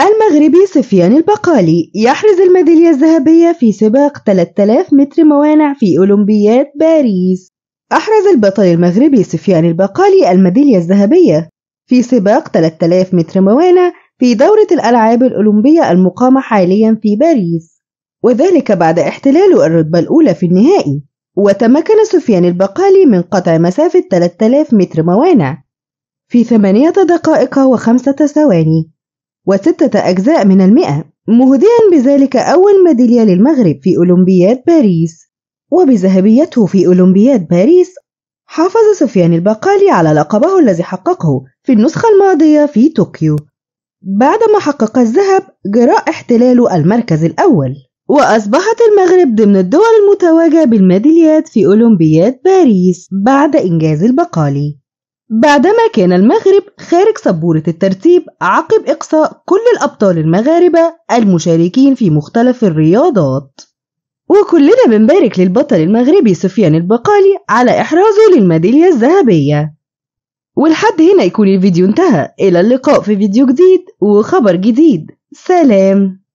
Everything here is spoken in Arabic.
المغربي سفيان البقالي يحرز الميدالية الذهبية في سباق 3000 متر موانع في أولمبياد باريس أحرز البطل المغربي سفيان البقالي الميدالية الذهبية في سباق 3000 متر موانع في دورة الألعاب الأولمبية المقامة حاليا في باريس وذلك بعد احتلال الرتبة الأولى في النهائي وتمكن سفيان البقالي من قطع مسافة 3000 متر موانع في 8 دقائق وخمسة ثواني وستة أجزاء من المئة مهدئا بذلك أول ميدالية للمغرب في أولمبياد باريس وبذهبيته في أولمبياد باريس حافظ سفيان البقالي على لقبه الذي حققه في النسخة الماضية في طوكيو بعدما حقق الذهب جراء احتلال المركز الأول وأصبحت المغرب ضمن الدول المتواجدة بالميداليات في أولمبياد باريس بعد إنجاز البقالي بعدما كان المغرب خارج سبورة الترتيب عقب إقصاء كل الأبطال المغاربة المشاركين في مختلف الرياضات وكلنا بنبارك للبطل المغربي سفيان البقالي على إحرازه للميدالية الذهبية ولحد هنا يكون الفيديو انتهى إلى اللقاء في فيديو جديد وخبر جديد سلام